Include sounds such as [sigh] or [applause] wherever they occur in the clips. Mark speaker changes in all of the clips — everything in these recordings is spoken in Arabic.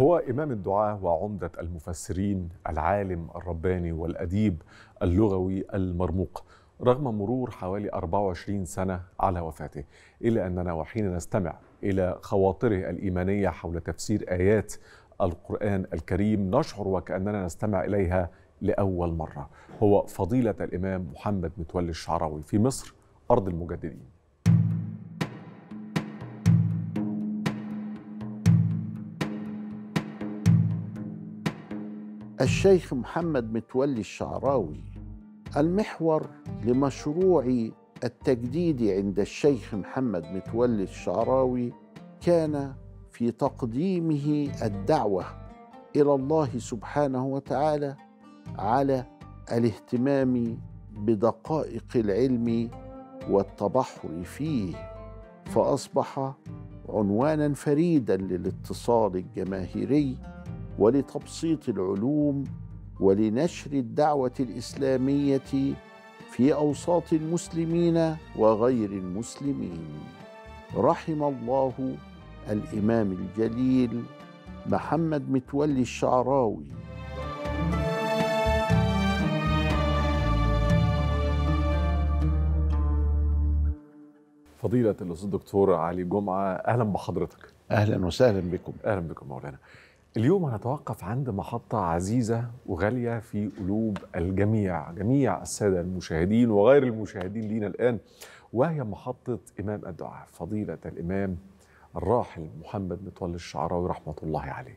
Speaker 1: هو إمام الدعاة وعمدة المفسرين العالم الرباني والأديب اللغوي المرموق رغم مرور حوالي 24 سنة على وفاته إلا أننا وحين نستمع إلى خواطره الإيمانية حول تفسير آيات القرآن الكريم نشعر وكأننا نستمع إليها لأول مرة هو فضيلة الإمام محمد متولي الشعراوي في مصر أرض المجددين
Speaker 2: الشيخ محمد متولي الشعراوي المحور لمشروع التجديد عند الشيخ محمد متولي الشعراوي كان في تقديمه الدعوه الى الله سبحانه وتعالى على الاهتمام بدقائق العلم والتبحر فيه فاصبح عنوانا فريدا للاتصال الجماهيري ولتبسيط العلوم ولنشر الدعوه الاسلاميه في اوساط المسلمين وغير المسلمين رحم الله الامام الجليل محمد متولي الشعراوي
Speaker 1: فضيلة الأستاذ الدكتور علي جمعة أهلا بحضرتك أهلا وسهلا بكم أهلا بكم مولانا اليوم هنتوقف عند محطة عزيزة وغالية في قلوب الجميع جميع السادة المشاهدين وغير المشاهدين لينا الآن وهي محطة إمام الدعاء فضيلة الإمام الراحل محمد متولي الشعراوي رحمة الله عليه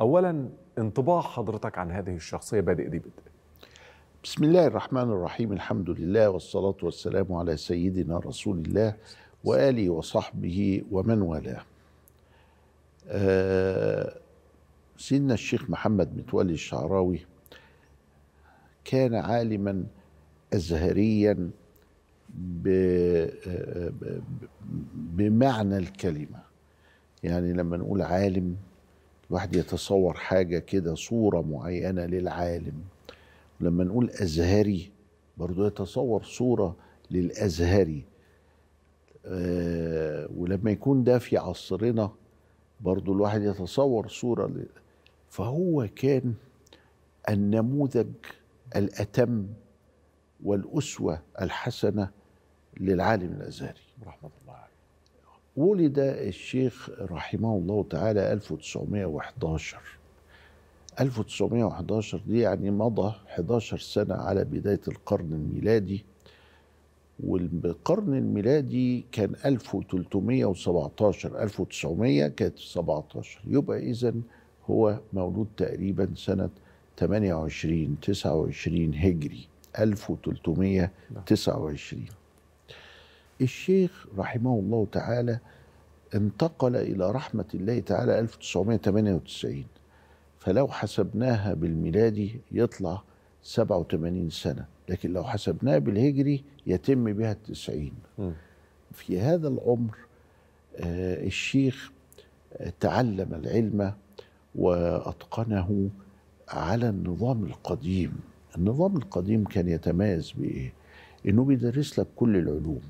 Speaker 1: أولا انطباع حضرتك عن هذه الشخصية بادئ دي بدء
Speaker 2: بسم الله الرحمن الرحيم الحمد لله والصلاة والسلام على سيدنا رسول الله وآله وصحبه ومن والاه آه سيدنا الشيخ محمد متولي الشعراوي كان عالما ازهريا بمعنى الكلمه يعني لما نقول عالم الواحد يتصور حاجه كده صوره معينه للعالم لما نقول ازهري برضو يتصور صوره للازهري آه، ولما يكون ده في عصرنا برضو الواحد يتصور صورة فهو كان النموذج الأتم والأسوة الحسنة للعالم الأزهري رحمة الله عليه ولد الشيخ رحمه الله تعالى 1911 1911 دي يعني مضى 11 سنة على بداية القرن الميلادي والقرن الميلادي كان 1317 1900 كانت 17 يبقى إذا هو مولود تقريبا سنة 28 29 هجري 1329 الشيخ رحمه الله تعالى انتقل إلى رحمة الله تعالى 1998 فلو حسبناها بالميلادي يطلع 87 سنة لكن لو حسبناها بالهجري يتم بها التسعين في هذا العمر آه، الشيخ تعلم العلم وأتقنه على النظام القديم النظام القديم كان يتميز بإيه؟ إنه بيدرس لك كل العلوم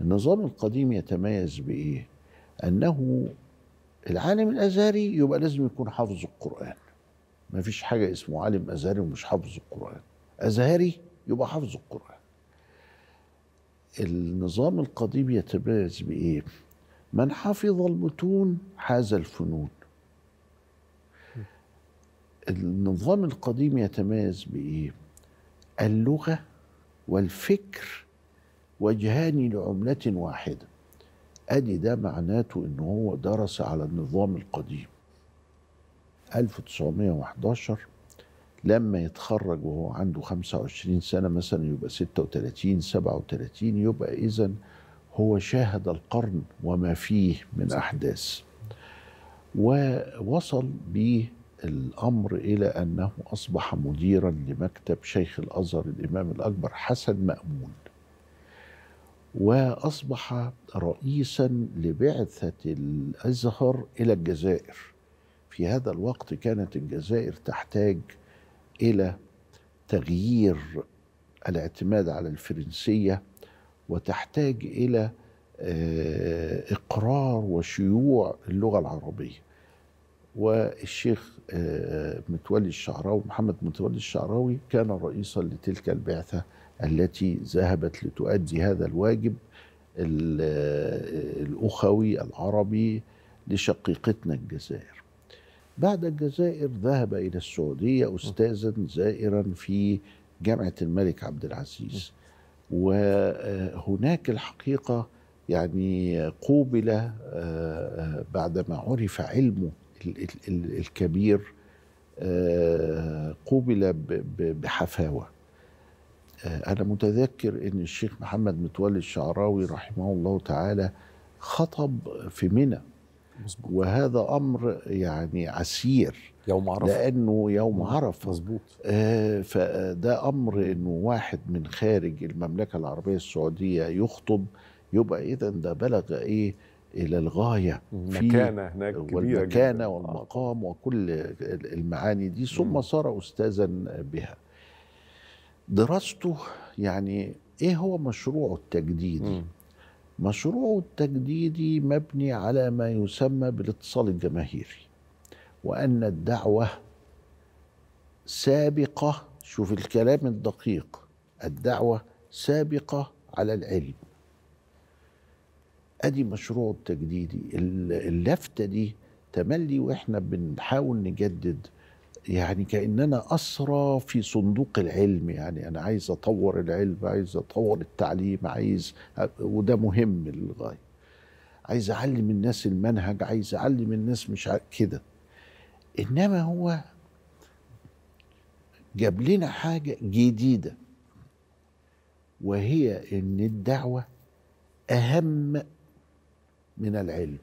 Speaker 2: النظام القديم يتميز بإيه؟ أنه العالم الأزهري يبقى لازم يكون حافظ القرآن ما فيش حاجة اسمه عالم أزهري ومش حافظ القرآن أزهري يبقى حافظ القرآن النظام القديم يتميز بإيه؟ من حفظ المتون حاز الفنون النظام القديم يتميز بايه اللغه والفكر وجهان لعمله واحده ادي ده معناته ان هو درس على النظام القديم 1911 لما يتخرج وهو عنده 25 سنة مثلا يبقى 36 37 يبقى إذا هو شاهد القرن وما فيه من أحداث ووصل بيه الأمر إلى أنه أصبح مديرا لمكتب شيخ الأزهر الإمام الأكبر حسن مأمون وأصبح رئيسا لبعثة الأزهر إلى الجزائر في هذا الوقت كانت الجزائر تحتاج إلى تغيير الاعتماد على الفرنسية وتحتاج إلى آه، إقرار وشيوع اللغة العربية والشيخ آه، متولي الشعراوي محمد متولي الشعراوي كان رئيسا لتلك البعثة التي ذهبت لتؤدي هذا الواجب آه، الأخوي العربي لشقيقتنا الجزائر بعد الجزائر ذهب إلى السعودية أستاذا زائرا في جامعة الملك عبد العزيز وهناك الحقيقة يعني قوبل آه، بعدما عرف علمه الكبير آه، قوبل بحفاوه آه، أنا متذكر أن الشيخ محمد متولي الشعراوي رحمه الله تعالى خطب في منى وهذا أمر يعني عسير يوم عرفة لأنه يوم عرفة مظبوط آه فده أمر أنه واحد من خارج المملكة العربية السعودية يخطب يبقى إذا ده بلغ إيه الى الغايه مكانه هناك كبيره والمكانه جدا. والمقام وكل المعاني دي ثم صار استاذا بها دراسته يعني ايه هو مشروعه التجديدي م. مشروعه التجديدي مبني على ما يسمى بالاتصال الجماهيري وان الدعوه سابقه شوف الكلام الدقيق الدعوه سابقه على العلم ادي مشروع التجديدي اللفته دي تملي واحنا بنحاول نجدد يعني كاننا اسرى في صندوق العلم يعني انا عايز اطور العلم عايز اطور التعليم عايز وده مهم للغايه عايز اعلم الناس المنهج عايز اعلم الناس مش كده انما هو جاب لنا حاجه جديده وهي ان الدعوه اهم من العلم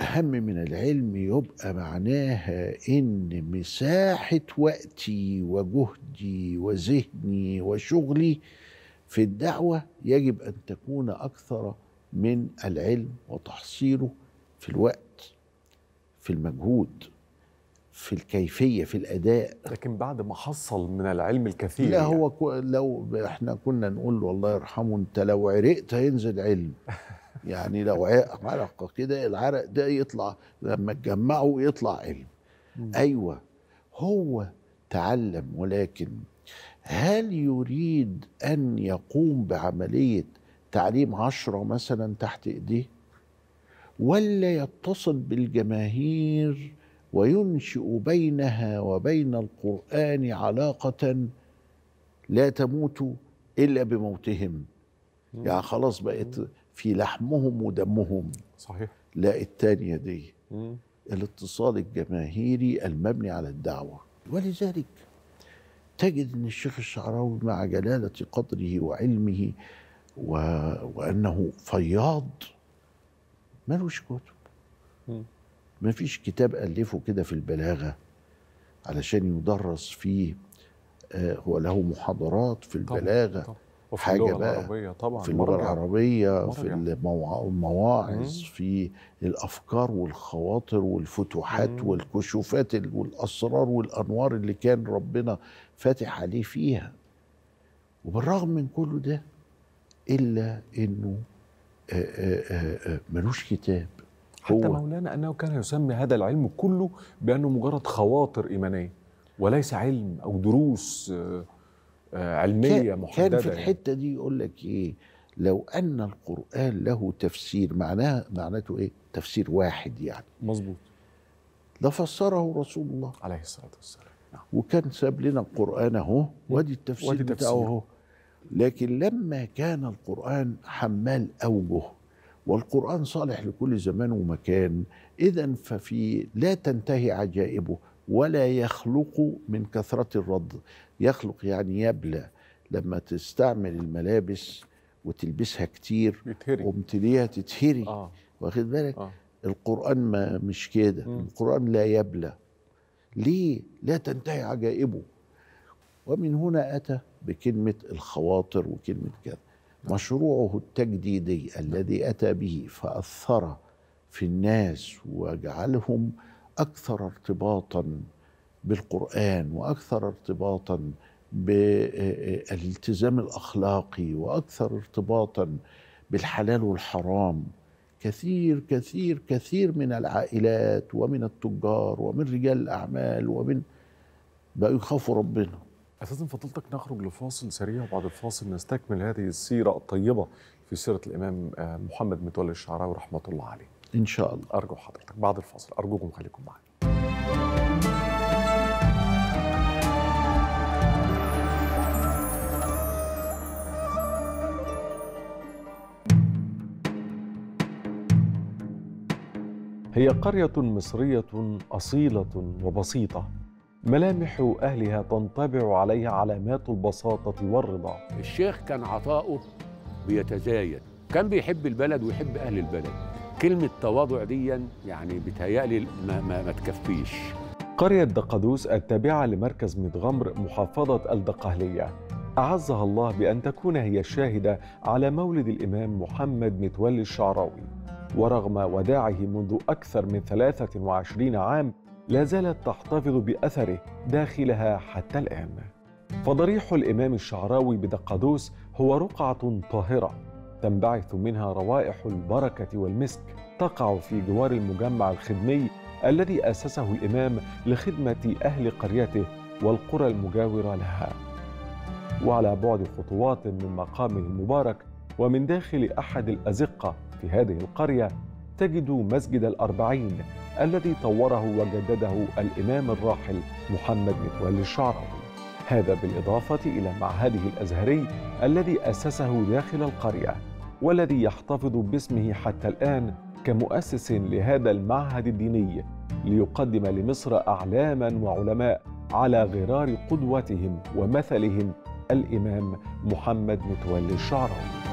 Speaker 2: أهم من العلم يبقى معناها إن مساحة وقتي وجهدي وذهني وشغلي في الدعوة يجب أن تكون أكثر من العلم وتحصيله في الوقت في المجهود في الكيفية في الأداء
Speaker 1: لكن بعد ما حصل من العلم الكثير لا
Speaker 2: هو يعني. لو احنا كنا نقول والله يرحمه انت لو عرقت هينزل علم [laughs] يعني لو عرق كده العرق ده يطلع لما تجمعه يطلع علم ايوه هو تعلم ولكن هل يريد ان يقوم بعمليه تعليم عشره مثلا تحت ايديه ولا يتصل بالجماهير وينشئ بينها وبين القران علاقه لا تموت الا بموتهم يعني خلاص بقت في لحمهم ودمهم صحيح لا الثانيه دي مم. الاتصال الجماهيري المبني على الدعوة ولذلك تجد أن الشيخ الشعراوي مع جلالة قدره وعلمه و... وأنه فياض مالوش كتب ما فيش كتاب ألفه كده في البلاغة علشان يدرس فيه آه هو له محاضرات في البلاغة طبعا. طبعا. وفي حاجه اللغة بقى العربية طبعا في اللغه العربيه مرجع. في المواعظ في الافكار والخواطر والفتوحات مم. والكشوفات والاسرار والانوار اللي كان ربنا فاتح عليه فيها وبالرغم من كل ده الا انه
Speaker 1: ملوش كتاب هو حتى مولانا انه كان يسمي هذا العلم كله بانه مجرد خواطر ايمانيه وليس علم او دروس آه، علميه محدده كان في يعني. الحته دي يقول لك ايه لو ان
Speaker 2: القران له تفسير معناه معناته ايه تفسير واحد يعني مظبوط لفسره رسول الله عليه الصلاه والسلام نعم. وكان ساب لنا القران اهو وادي التفسير ودي بتاعه اهو لكن لما كان القران حمال اوجه والقرآن صالح لكل زمان ومكان إذا ففي لا تنتهي عجائبه ولا يخلق من كثرة الرد يخلق يعني يبلى لما تستعمل الملابس وتلبسها كتير يتهري. ومتليها تتهري آه. واخد بالك آه. القرآن ما مش كده القرآن لا يبلى ليه لا تنتهي عجائبه ومن هنا أتى بكلمة الخواطر وكلمة كذا نعم. مشروعه التجديدي الذي نعم. أتى به فأثر في الناس وجعلهم أكثر ارتباطا بالقرآن وأكثر ارتباطا بالالتزام الأخلاقي وأكثر ارتباطا بالحلال والحرام كثير كثير كثير من العائلات ومن
Speaker 1: التجار ومن رجال الأعمال ومن بقوا يخافوا ربنا أساسا فضلتك نخرج لفاصل سريع وبعد الفاصل نستكمل هذه السيرة الطيبة في سيرة الإمام آه، محمد متولي الشعراوي رحمة الله عليه إن شاء الله أرجو حضرتك بعد الفاصل أرجوكم خليكم معنا هي قرية مصرية أصيلة وبسيطة ملامح أهلها تنطبع عليها علامات البساطة والرضا الشيخ كان عطاؤه بيتزايد كان بيحب البلد ويحب أهل البلد كلمة تواضع ديا يعني بتهيألي ما, ما, ما تكفيش قرية دقدوس التابعة لمركز مدغمر محافظة الدقهلية أعزها الله بأن تكون هي الشاهدة على مولد الإمام محمد متولي الشعراوي ورغم وداعه منذ أكثر من 23 عام لا زالت تحتفظ بأثره داخلها حتى الآن فضريح الإمام الشعراوي بدقادوس هو رقعة طاهرة تنبعث منها روائح البركة والمسك تقع في جوار المجمع الخدمي الذي أسسه الإمام لخدمة أهل قريته والقرى المجاورة لها وعلى بعد خطوات من مقامه المبارك ومن داخل أحد الأزقة في هذه القرية تجد مسجد الأربعين الذي طوره وجدده الإمام الراحل محمد متولي الشعراوي هذا بالإضافة إلى معهده الأزهري الذي أسسه داخل القرية والذي يحتفظ باسمه حتى الآن كمؤسس لهذا المعهد الديني ليقدم لمصر أعلاما وعلماء على غرار قدوتهم ومثلهم الإمام محمد متولي الشعراوي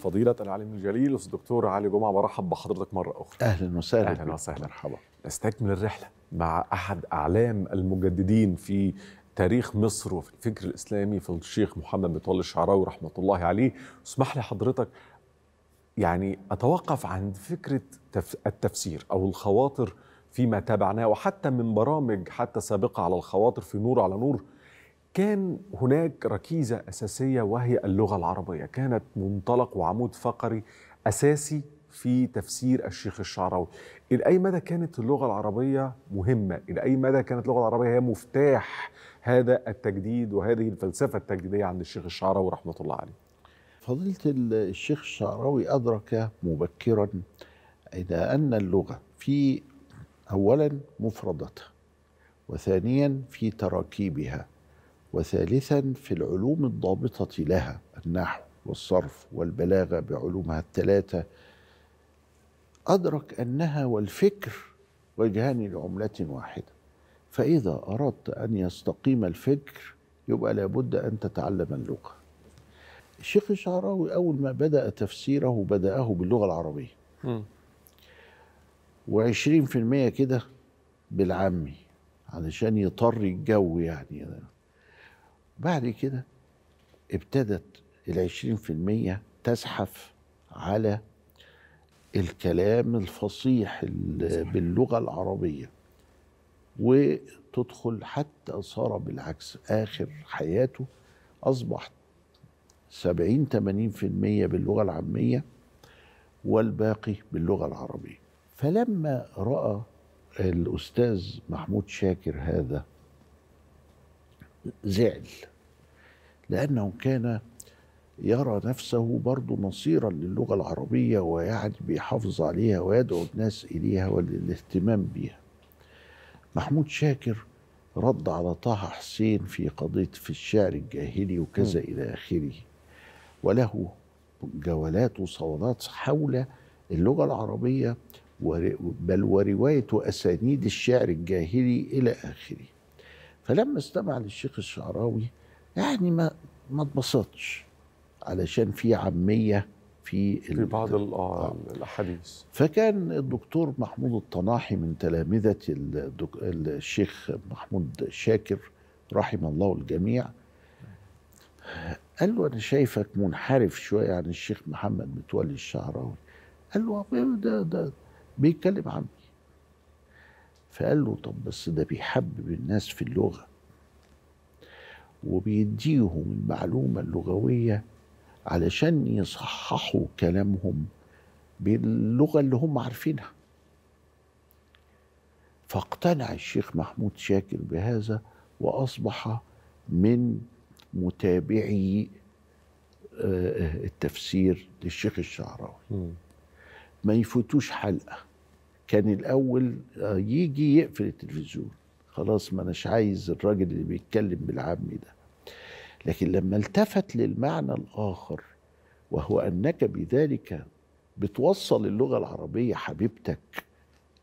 Speaker 1: فضيلة العالم الجليل الدكتور علي جمعة برحب بحضرتك مرة أخرى أهلا وسهلا أهلا وسهلا مرحبا نستكمل الرحلة مع أحد أعلام المجددين في تاريخ مصر وفي الفكر الإسلامي في الشيخ محمد متولي الشعراوي رحمة الله عليه اسمح لي حضرتك يعني أتوقف عند فكرة التفسير أو الخواطر فيما تابعناه وحتى من برامج حتى سابقة على الخواطر في نور على نور كان هناك ركيزه اساسيه وهي اللغه العربيه كانت منطلق وعمود فقري اساسي في تفسير الشيخ الشعراوي الى اي مدى كانت اللغه العربيه مهمه الى اي مدى كانت اللغه العربيه هي مفتاح هذا التجديد وهذه الفلسفه التجديديه عند الشيخ الشعراوي رحمه الله عليه
Speaker 2: فضيله الشيخ الشعراوي ادرك مبكرا الى ان اللغه في اولا مفردتها وثانيا في تراكيبها وثالثا في العلوم الضابطة لها النحو والصرف والبلاغة بعلومها الثلاثة أدرك أنها والفكر وجهان لعملة واحدة فإذا أردت أن يستقيم الفكر يبقى لابد أن تتعلم اللغة الشيخ الشعراوي أول ما بدأ تفسيره بدأه باللغة العربية وعشرين في المية كده بالعامي علشان يطري الجو يعني بعد كده ابتدت العشرين في المية تزحف على الكلام الفصيح باللغة العربية وتدخل حتى صار بالعكس آخر حياته أصبح سبعين تمانين في المية باللغة العامية والباقي باللغة العربية فلما رأى الأستاذ محمود شاكر هذا زعل لأنه كان يرى نفسه برضه نصيرا للغة العربية ويعني بيحافظ عليها ويدعو الناس إليها وللاهتمام بها محمود شاكر رد على طه حسين في قضية في الشعر الجاهلي وكذا م. إلى آخره وله جولات وصولات حول اللغة العربية بل ورواية أسانيد الشعر الجاهلي إلى آخره فلما استمع للشيخ الشعراوي يعني ما ما اتبسطش علشان في عاميه في في بعض آه، آه.
Speaker 1: الاحاديث
Speaker 2: فكان الدكتور محمود الطناحي من تلامذه الدك... الشيخ محمود شاكر رحم الله الجميع قال له انا شايفك منحرف شويه عن الشيخ محمد متولي الشعراوي قال له ده ده بيتكلم عن فقال له طب بس ده بيحبب الناس في اللغة وبيديهم المعلومة اللغوية علشان يصححوا كلامهم باللغة اللي هم عارفينها فاقتنع الشيخ محمود شاكر بهذا وأصبح من متابعي آه، التفسير للشيخ الشعراوي ما يفوتوش حلقه كان الاول آه، يجي يقفل التلفزيون خلاص ما اناش عايز الراجل اللي بيتكلم بالعامي ده لكن لما التفت للمعنى الاخر وهو انك بذلك بتوصل اللغه العربيه حبيبتك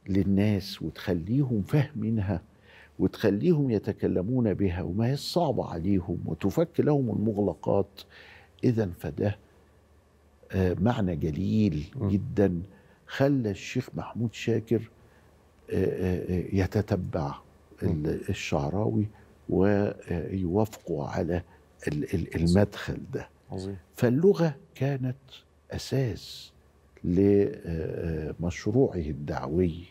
Speaker 2: للناس وتخليهم فاهمينها وتخليهم يتكلمون بها وما هي صعبه عليهم وتفك لهم المغلقات اذا فده آه، معنى جليل جدا خلى الشيخ محمود شاكر آه، آه، آه، يتتبع الشعراوي ويوافقوا على المدخل ده عظيم. فاللغة كانت أساس لمشروعه الدعوي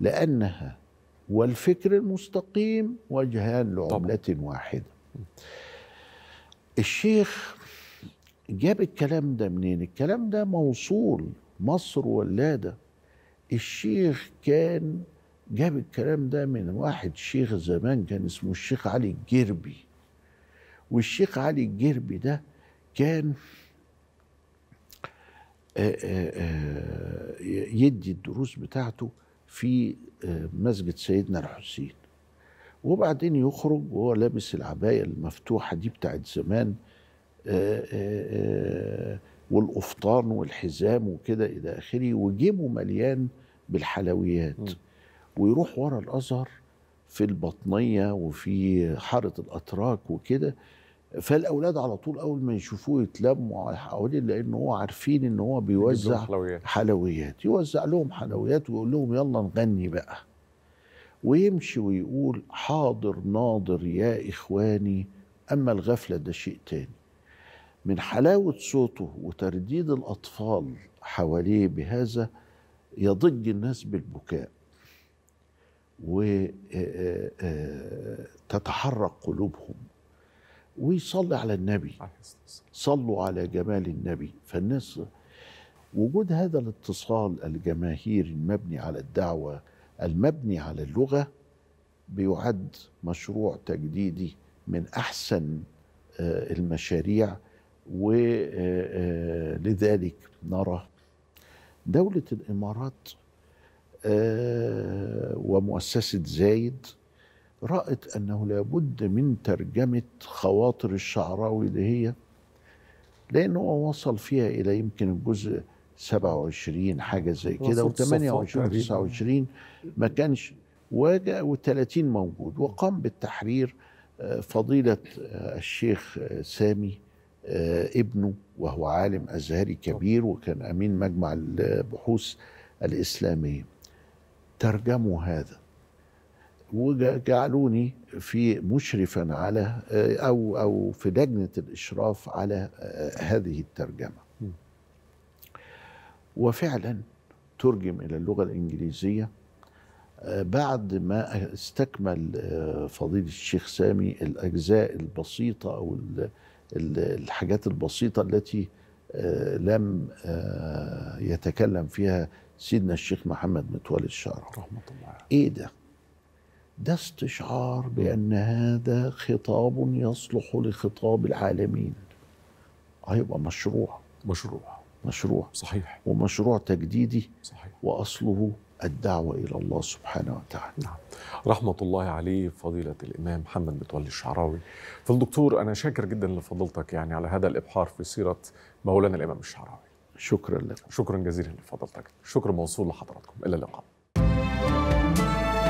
Speaker 2: لأنها والفكر المستقيم وجهان لعملة واحدة الشيخ جاب الكلام ده منين الكلام ده موصول مصر ولاده الشيخ كان جاب الكلام ده من واحد شيخ زمان كان اسمه الشيخ علي الجربي والشيخ علي الجربي ده كان آه، آه، آه، يدي الدروس بتاعته في مسجد سيدنا الحسين وبعدين يخرج وهو لابس العباية المفتوحة دي بتاعت زمان آآ آآ والقفطان والحزام وكده الى اخره وجيبه مليان بالحلويات ويروح ورا الازهر في البطنيه وفي حاره الاتراك وكده فالاولاد على طول اول ما يشوفوه يتلموا حوالين لان هو عارفين ان هو بيوزع حلويات. حلويات يوزع لهم حلويات ويقول لهم يلا نغني بقى ويمشي ويقول حاضر ناضر يا اخواني اما الغفله ده شيء تاني من حلاوة صوته وترديد الأطفال حواليه بهذا يضج الناس بالبكاء وتتحرك آه، آه، آه، قلوبهم ويصلي على النبي صلوا على جمال النبي فالناس وجود هذا الاتصال الجماهيري المبني على الدعوة المبني على اللغة بيعد مشروع تجديدي من أحسن المشاريع ولذلك نرى دولة الإمارات آه، ومؤسسة زايد رأت أنه لابد من ترجمة خواطر الشعراوي اللي هي لأنه هو وصل فيها إلى يمكن الجزء 27 حاجة زي كده و28 29 ما كانش واجع و30 موجود وقام بالتحرير آه، فضيلة آه، الشيخ سامي آه، ابنه وهو عالم أزهري كبير وكان أمين مجمع البحوث الإسلامية ترجموا هذا وجعلوني في مشرفا على آه، أو أو في لجنة الإشراف على آه، هذه الترجمة وفعلا ترجم إلى اللغة الإنجليزية بعد ما استكمل فضيلة الشيخ سامي الأجزاء البسيطة أو الحاجات البسيطة التي آه، لم آه، يتكلم فيها سيدنا الشيخ محمد متولي الشعراء رحمة الله إيه ده؟ ده استشعار بأن هذا خطاب يصلح لخطاب العالمين هيبقى مشروع مشروع مشروع صحيح ومشروع تجديدي صحيح وأصله الدعوة إلى الله سبحانه وتعالى نعم.
Speaker 1: رحمة الله عليه فضيلة الإمام محمد متولي الشعراوي فالدكتور أنا شاكر جدا لفضيلتك يعني على هذا الإبحار في سيرة مولانا الإمام الشعراوي شكرا لك شكرا جزيلا لفضلتك شكرا موصول لحضراتكم إلى اللقاء